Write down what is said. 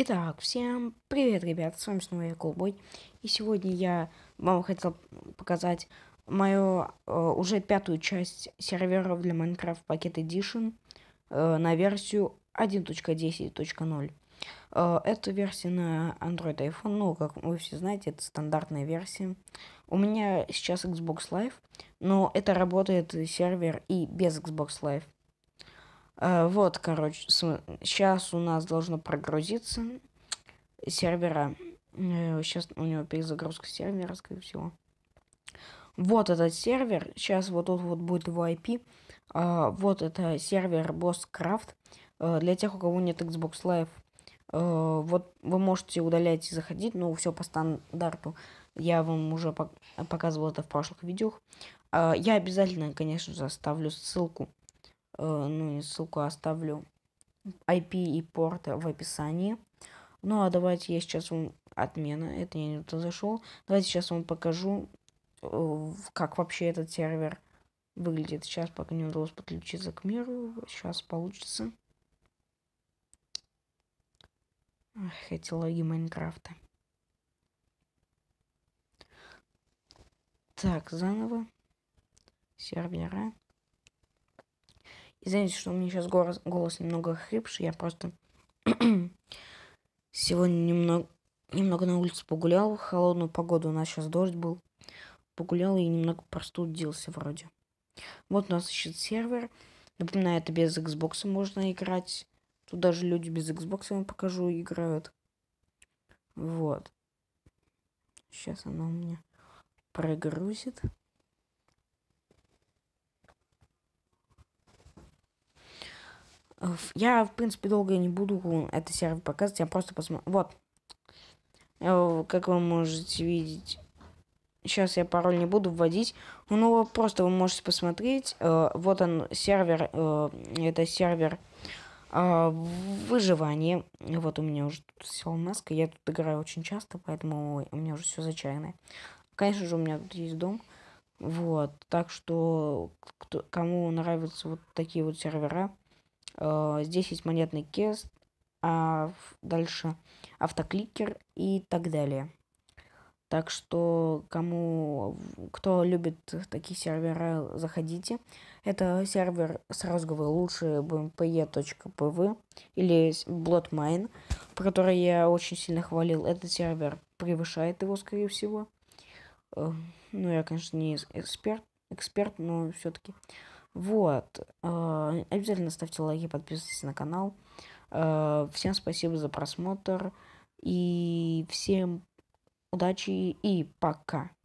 Итак, всем привет, ребят, с вами снова я, Колбой. И сегодня я вам хотел показать мою э, уже пятую часть серверов для Minecraft Packet Edition э, на версию 1.10.0. Э, это версия на Android iPhone, ну, как вы все знаете, это стандартная версия. У меня сейчас Xbox Live, но это работает сервер и без Xbox Live. Э, вот, короче, сейчас у нас должно прогрузиться сервера. Сейчас э, у него перезагрузка сервера, скорее всего. Вот этот сервер. Сейчас вот тут вот будет его IP. Э, вот это сервер BossCraft. Для тех, у кого нет Xbox Live, вот вы можете удалять и заходить, но ну, все по стандарту. Я вам уже показывал это в прошлых видео. Я обязательно, конечно же, оставлю ссылку Э, ну ссылку оставлю IP и порт в описании. Ну а давайте я сейчас вам отмена, это я не туда зашел. Давайте сейчас вам покажу, э, как вообще этот сервер выглядит. Сейчас пока не удалось подключиться к миру, сейчас получится. Эх, эти логи Майнкрафта. Так, заново. Сервера. Извините, что у меня сейчас голос, голос немного хрипший, я просто сегодня немного, немного на улице погулял, холодную погоду, у нас сейчас дождь был. Погулял и немного простудился вроде. Вот у нас ищет сервер. Напоминаю, это без Xbox можно играть. Тут даже люди без Xbox, я вам покажу, играют. Вот. Сейчас она у меня прогрузит. Я, в принципе, долго не буду это сервер показывать, я просто посмотрю. Вот. Э, как вы можете видеть. Сейчас я пароль не буду вводить. Ну, просто вы можете посмотреть. Э, вот он, сервер. Э, это сервер выживание. Вот у меня уже тут села маска. Я тут играю очень часто, поэтому у меня уже все зачаянное. Конечно же, у меня тут есть дом. Вот. Так что, кто, кому нравятся вот такие вот сервера, Э, здесь есть монетный кест, а дальше автокликер и так далее. Так что, кому, кто любит такие сервера, заходите. Это сервер сразу говорю лучше bmpe.pv или Bloodmine, про который я очень сильно хвалил. Этот сервер превышает его, скорее всего. Э, ну, я, конечно, не эксперт, эксперт но все-таки. Вот. А, обязательно ставьте лайки, подписывайтесь на канал. А, всем спасибо за просмотр. И всем удачи и пока.